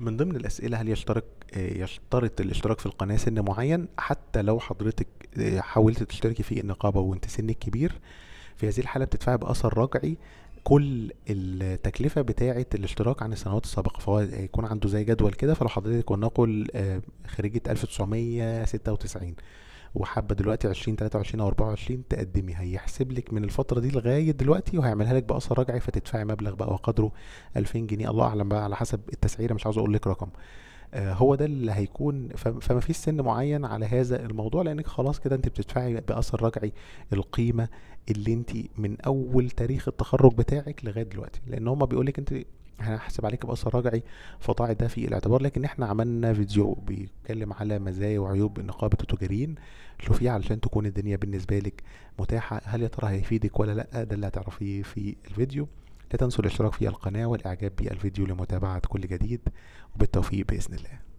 من ضمن الأسئلة هل يشترك آه، يشترط الاشتراك في القناة سن معين حتى لو حضرتك آه، حاولت تشتركي في النقابة وانت سنك كبير في هذه الحالة بتدفعي بأثر رجعي كل التكلفة بتاعة الاشتراك عن السنوات السابقة فهو هيكون عنده زي جدول كده فلو حضرتك ولنقل آه، خريجة 1996 وحابه دلوقتي 20 23 او 24 تقدمي هيحسب لك من الفتره دي لغايه دلوقتي وهيعملها لك باثر رجعي فتدفعي مبلغ بقى وقدره 2000 جنيه الله اعلم بقى على حسب التسعيره مش عاوز اقول لك رقم آه، هو ده اللي هيكون فما فيش سن معين على هذا الموضوع لانك خلاص كده انت بتدفعي باثر رجعي القيمه اللي انت من اول تاريخ التخرج بتاعك لغايه دلوقتي لان هما بيقول لك انت هحسب عليك باثر رجعي فضاعي ده في الاعتبار لكن احنا عملنا فيديو بيتكلم على مزايا وعيوب نقابه التجارين شوفيه علشان تكون الدنيا بالنسبه لك متاحه هل يا ترى هيفيدك ولا لا ده اللي هتعرفيه في الفيديو لا تنسوا الاشتراك في القناه والاعجاب بالفيديو لمتابعه كل جديد وبالتوفيق باذن الله